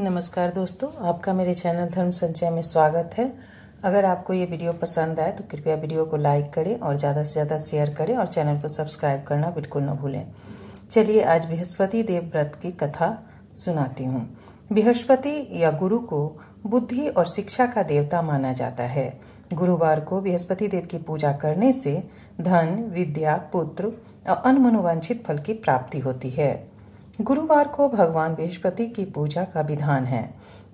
नमस्कार दोस्तों आपका मेरे चैनल धर्म संचय में स्वागत है अगर आपको ये वीडियो पसंद आए तो कृपया वीडियो को लाइक करें और ज़्यादा से ज़्यादा शेयर करें और चैनल को सब्सक्राइब करना बिल्कुल न भूलें चलिए आज बृहस्पति देव व्रत की कथा सुनाती हूँ बृहस्पति या गुरु को बुद्धि और शिक्षा का देवता माना जाता है गुरुवार को बृहस्पति देव की पूजा करने से धन विद्या पुत्र और अनमनोवांछित फल की प्राप्ति होती है गुरुवार को भगवान बृहस्पति की पूजा का विधान है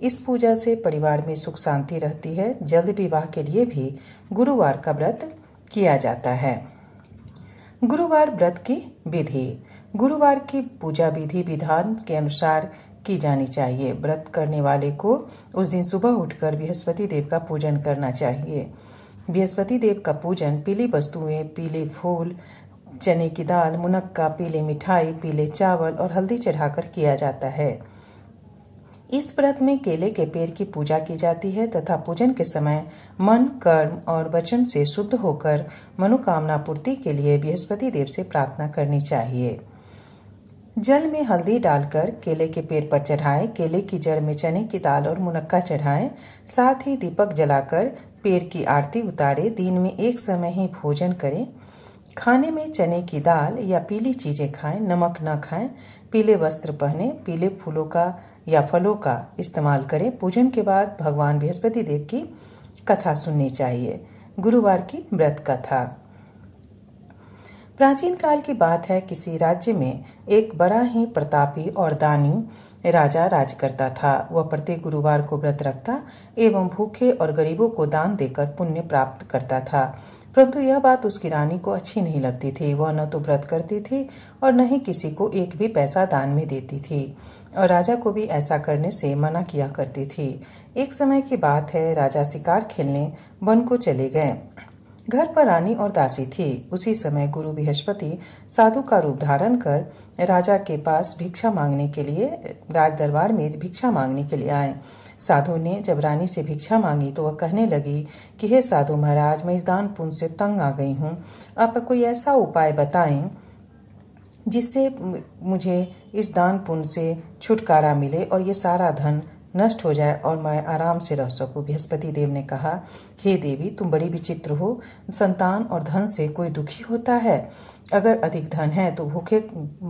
इस पूजा से परिवार में सुख शांति रहती है जल्द विवाह के लिए भी गुरुवार का व्रत किया जाता है गुरुवार व्रत की विधि गुरुवार की पूजा विधि विधान के अनुसार की जानी चाहिए व्रत करने वाले को उस दिन सुबह उठकर बृहस्पति देव का पूजन करना चाहिए बृहस्पति देव का पूजन पीली वस्तुएं पीले फूल चने की दाल मुनक्का पीली मिठाई पीले चावल और हल्दी चढ़ाकर किया जाता है इस व्रत में केले के पेड़ की पूजा की जाती है तथा पूजन के समय मन कर्म और वचन से शुद्ध होकर मनोकामना पूर्ति के लिए बृहस्पति देव से प्रार्थना करनी चाहिए जल में हल्दी डालकर केले के पेड़ पर चढ़ाएं केले की जड़ में चने की दाल और मुनक्का चढ़ाएं साथ ही दीपक जलाकर पेड़ की आरती उतारें दिन में एक समय ही भोजन करें खाने में चने की दाल या पीली चीज़ें खाएं नमक ना खाएं पीले वस्त्र पहने पीले फूलों का या फलों का इस्तेमाल करें पूजन के बाद भगवान बृहस्पति देव की कथा सुननी चाहिए गुरुवार की व्रत कथा प्राचीन काल की बात है किसी राज्य में एक बड़ा ही प्रतापी और दानी राजा राज करता था वह प्रत्येक गुरुवार को व्रत रखता एवं भूखे और गरीबों को दान देकर पुण्य प्राप्त करता था परंतु यह बात उसकी रानी को अच्छी नहीं लगती थी वह न तो व्रत करती थी और न ही किसी को एक भी पैसा दान में देती थी और राजा को भी ऐसा करने से मना किया करती थी एक समय की बात है राजा शिकार खेलने वन को चले गए घर पर रानी और दासी थी उसी समय गुरु बृहस्पति साधु का रूप धारण कर राजा के पास भिक्षा मांगने के लिए राज दरबार में भिक्षा मांगने के लिए आए साधु ने जब रानी से भिक्षा मांगी तो वह कहने लगी कि हे साधु महाराज मैं इस दान पुण्य से तंग आ गई हूँ आप कोई ऐसा उपाय बताएं जिससे मुझे इस दान पुण्य से छुटकारा मिले और ये सारा धन नष्ट हो जाए और मैं आराम से रह सकूं बृहस्पति देव ने कहा हे देवी तुम बड़ी विचित्र हो संतान और धन से कोई दुखी होता है अगर अधिक धन है तो भूखे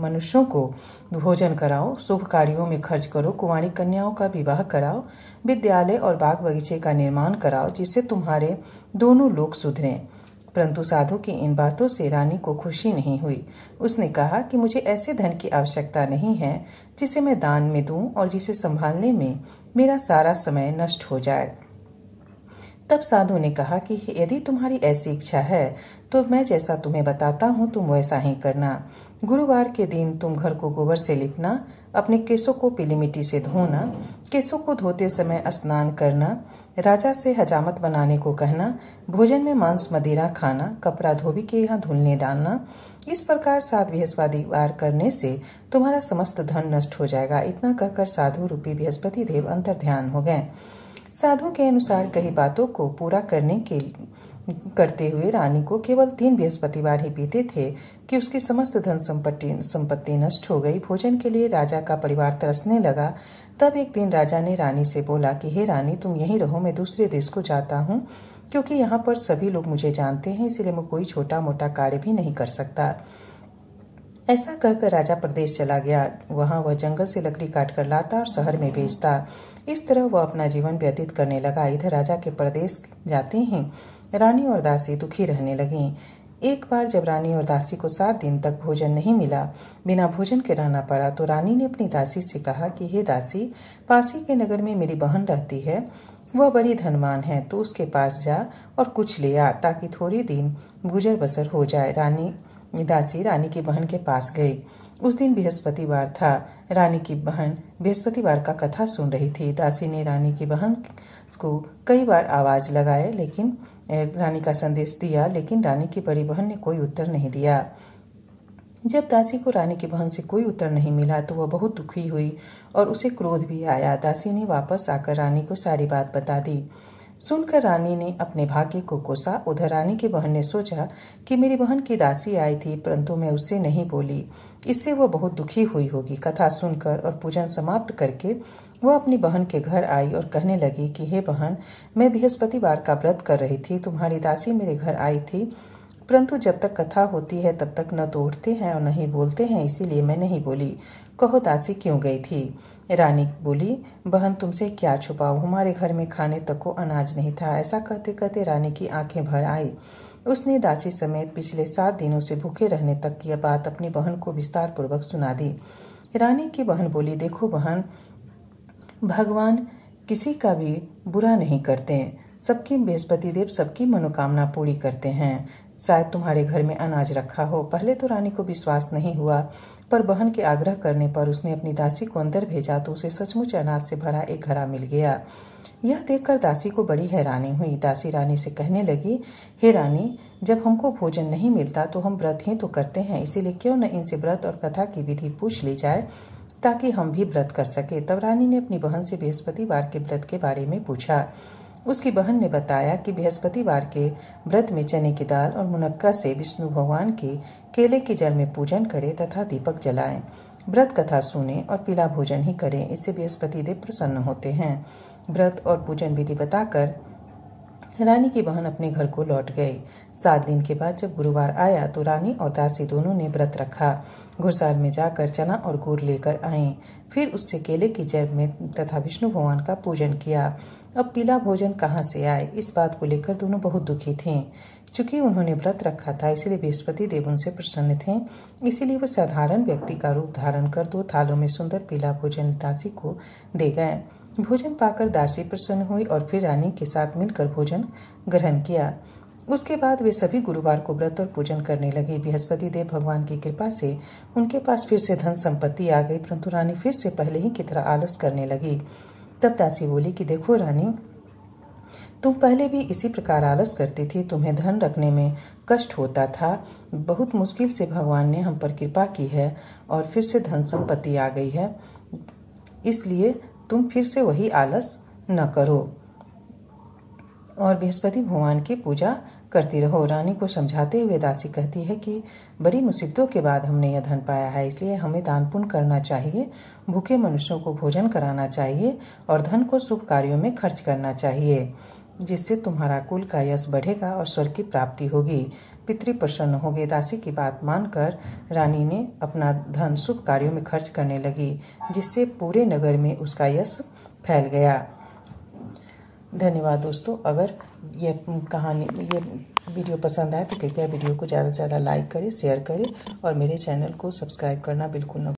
मनुष्यों को भोजन कराओ शुभ कार्यों में खर्च करो कुंवारी कन्याओं का विवाह कराओ विद्यालय और बाग बगीचे का निर्माण कराओ जिससे तुम्हारे दोनों लोग सुधरें परंतु साधु की इन बातों से रानी को खुशी नहीं हुई उसने कहा कि मुझे ऐसे धन की आवश्यकता नहीं है जिसे मैं दान में दूं और जिसे संभालने में मेरा सारा समय नष्ट हो जाए तब साधु ने कहा कि यदि तुम्हारी ऐसी इच्छा है तो मैं जैसा तुम्हें बताता हूँ तुम वैसा ही करना गुरुवार के दिन तुम घर को गोबर से लिपना अपने केसों को पीली मिट्टी से धोना केसों को धोते समय स्नान करना राजा से हजामत बनाने को कहना भोजन में मांस मदिरा खाना कपड़ा धोबी के यहाँ धुलने डालना इस प्रकार साध बृहस्पति वार करने से तुम्हारा समस्त धन नष्ट हो जाएगा इतना कहकर साधु रूपी बृहस्पति देव अंतर ध्यान हो गए साधु के अनुसार कही बातों को पूरा करने के करते हुए रानी को केवल तीन बृहस्पतिवार ही बीते थे कि उसकी समस्त धन संपत्ति संपत्ति नष्ट हो गई भोजन के लिए राजा का परिवार तरसने लगा तब एक दिन राजा ने रानी से बोला कि हे रानी तुम यहीं रहो मैं दूसरे देश को जाता हूँ क्योंकि यहाँ पर सभी लोग मुझे जानते हैं इसलिए मैं कोई छोटा मोटा कार्य भी नहीं कर सकता ऐसा कहकर राजा प्रदेश चला गया वहाँ वह जंगल से लकड़ी काट कर लाता और शहर में बेचता इस तरह वह अपना जीवन व्यतीत करने लगा इधर राजा के प्रदेश जाते ही रानी और दासी दुखी रहने लगीं एक बार जब रानी और दासी को सात दिन तक भोजन नहीं मिला बिना भोजन के रहना पड़ा तो रानी ने अपनी दासी से कहा कि हे दासी पासी के नगर में मेरी बहन रहती है वह बड़ी धनवान है तो उसके पास जा और कुछ ले आ ताकि थोड़े दिन गुजर बसर हो जाए रानी दासी रानी की बहन के पास गई उस दिन बृहस्पतिवार था रानी की बहन बृहस्पतिवार का कथा सुन रही थी दासी ने रानी की बहन को कई बार आवाज़ लगाए लेकिन रानी का संदेश दिया लेकिन रानी की बड़ी बहन ने कोई उत्तर नहीं दिया जब दासी को रानी की बहन से कोई उत्तर नहीं मिला तो वह बहुत दुखी हुई और उसे क्रोध भी आया दासी ने वापस आकर रानी को सारी बात बता दी सुनकर रानी ने अपने भाग्य को कोसा उधर रानी की बहन ने सोचा कि मेरी बहन की दासी आई थी परंतु मैं उसे नहीं बोली इससे वह बहुत दुखी हुई होगी कथा सुनकर और पूजन समाप्त करके वह अपनी बहन के घर आई और कहने लगी कि हे बहन मैं बृहस्पतिवार का व्रत कर रही थी तुम्हारी दासी मेरे घर आई थी परंतु जब तक कथा होती है तब तक न तो उठते हैं और न ही बोलते हैं इसीलिए मैं नहीं बोली कहो दासी क्यों गई थी रानी बोली बहन तुमसे क्या छुपाओ हमारे घर में खाने तक को अनाज नहीं था ऐसा कहते कहते रानी की आंखें भर आई उसने दासी समेत पिछले सात दिनों से भूखे रहने तक की बात अपनी बहन को विस्तार पूर्वक सुना दी रानी की बहन बोली देखो बहन भगवान किसी का भी बुरा नहीं करते सबकी बृहस्पति देव सबकी मनोकामना पूरी करते हैं शायद तुम्हारे घर में अनाज रखा हो पहले तो रानी को विश्वास नहीं हुआ पर बहन के आग्रह करने पर उसने अपनी दासी को अंदर भेजा तो उसे सचमुच अनाज से भरा एक घड़ा मिल गया यह देखकर दासी को बड़ी हैरानी हुई दासी रानी से कहने लगी हे रानी जब हमको भोजन नहीं मिलता तो हम व्रत ही तो करते हैं इसीलिए क्यों न इनसे व्रत और कथा की विधि पूछ ली जाए ताकि हम भी व्रत कर सके तब रानी ने अपनी बहन से बृहस्पतिवार के व्रत के बारे में पूछा उसकी बहन ने बताया कि बृहस्पतिवार के व्रत में चने की दाल और मुनक्का से विष्णु भगवान के केले के जल में पूजन करें तथा दीपक जलाएं व्रत कथा सुने और पीला भोजन ही करें इससे बृहस्पति देव प्रसन्न होते हैं व्रत और पूजन विधि बताकर रानी की बहन अपने घर को लौट गई सात दिन के बाद जब गुरुवार आया तो रानी और दासी दोनों ने व्रत रखा घुड़साल में जाकर चना और गुड़ लेकर आए फिर उससे केले की जड़ में तथा विष्णु भगवान का पूजन किया अब पीला भोजन कहाँ से आए इस बात को लेकर दोनों बहुत दुखी थे चूंकि उन्होंने व्रत रखा था इसलिए बृहस्पति देव उनसे प्रसन्न थे इसीलिए वो साधारण व्यक्ति का रूप धारण कर दो थालों में सुंदर पीला भोजन दासी को दे गए भोजन पाकर दासी प्रसन्न हुई और फिर रानी के साथ मिलकर भोजन ग्रहण किया उसके बाद वे सभी गुरुवार को व्रत और पूजन करने लगे बृहस्पति देव भगवान की कृपा से उनके पास फिर से धन संपत्ति आ गई परंतु रानी फिर से पहले ही की तरह आलस करने लगी तब दासी बोली कि देखो रानी तुम पहले भी इसी प्रकार आलस करती थी तुम्हें धन रखने में कष्ट होता था बहुत मुश्किल से भगवान ने हम पर कृपा की है और फिर से धन संपत्ति आ गई है इसलिए तुम फिर से वही आलस न करो और बृहस्पति भगवान की पूजा करती रहो रानी को समझाते हुए दासी कहती है कि बड़ी मुसीबतों के बाद हमने यह धन पाया है इसलिए हमें दान पुण्य करना चाहिए भूखे मनुष्यों को भोजन कराना चाहिए और धन को शुभ कार्यों में खर्च करना चाहिए जिससे तुम्हारा कुल का यश बढ़ेगा और स्वर की प्राप्ति होगी पितृ प्रसन्न होंगे दासी की बात मानकर रानी ने अपना धन शुभ कार्यों में खर्च करने लगी जिससे पूरे नगर में उसका यश फैल गया धन्यवाद दोस्तों अगर यह कहानी ये वीडियो पसंद आए तो कृपया वीडियो को ज़्यादा से ज़्यादा लाइक करें शेयर करें और मेरे चैनल को सब्सक्राइब करना बिल्कुल न